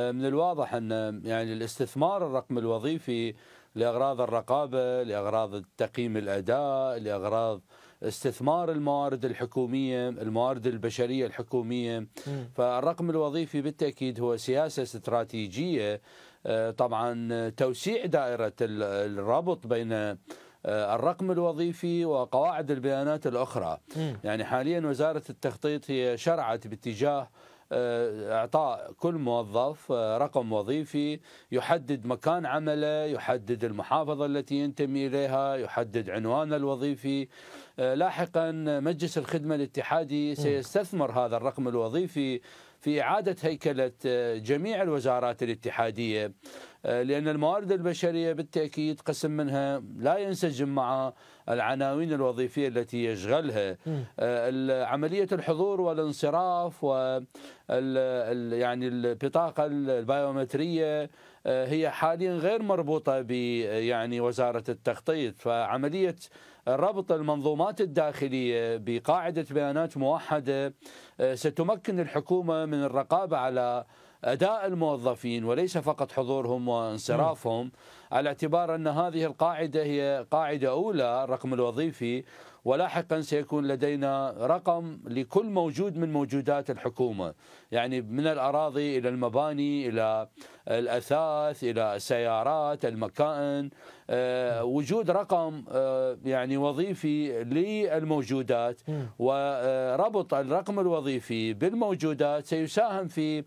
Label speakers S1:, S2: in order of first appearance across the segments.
S1: من الواضح ان يعني الاستثمار الرقم الوظيفي لاغراض الرقابه، لاغراض تقييم الاداء، لاغراض استثمار الموارد الحكوميه، الموارد البشريه الحكوميه، م. فالرقم الوظيفي بالتاكيد هو سياسه استراتيجيه آه، طبعا توسيع دائره الربط بين آه، الرقم الوظيفي وقواعد البيانات الاخرى. م. يعني حاليا وزاره التخطيط هي شرعت باتجاه آه، اعطاء كل موظف آه، رقم وظيفي يحدد مكان عمله يحدد المحافظه التي ينتمي اليها يحدد عنوانه الوظيفي آه، لاحقا مجلس الخدمه الاتحادي سيستثمر هذا الرقم الوظيفي في اعاده هيكله جميع الوزارات الاتحاديه لأن الموارد البشرية بالتأكيد قسم منها لا ينسجم مع العناوين الوظيفية التي يشغلها آه، عملية الحضور والانصراف و يعني البطاقة البيومترية آه، هي حاليا غير مربوطة ب يعني وزارة التخطيط فعملية ربط المنظومات الداخلية بقاعدة بيانات موحدة آه، ستمكن الحكومة من الرقابة على أداء الموظفين وليس فقط حضورهم وانصرافهم على اعتبار أن هذه القاعدة هي قاعدة أولى الرقم الوظيفي ولاحقا سيكون لدينا رقم لكل موجود من موجودات الحكومة يعني من الأراضي إلى المباني إلى الأثاث إلى السيارات المكائن آه، وجود رقم آه، يعني وظيفي للموجودات وربط آه، الرقم الوظيفي بالموجودات سيساهم في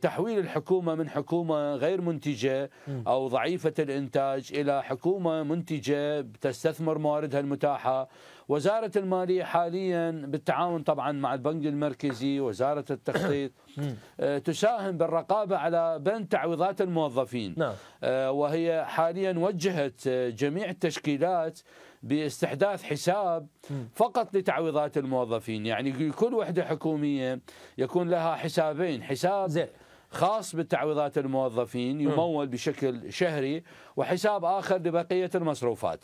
S1: تحويل الحكومة من حكومة غير منتجة أو ضعيفة الإنتاج إلى حكومة منتجة تستثمر مواردها المتاحة وزارة المالية حاليا بالتعاون طبعا مع البنك المركزي وزارة التخطيط آه، تساهم بالرقابة على بند تعويضات الموظفين نعم. آه، وهي حاليا وجهت آه، جميع التشكيلات باستحداث حساب فقط لتعويضات الموظفين يعني كل وحدة حكومية يكون لها حسابين حساب خاص بالتعويضات الموظفين يمول بشكل شهري وحساب آخر لبقية المصروفات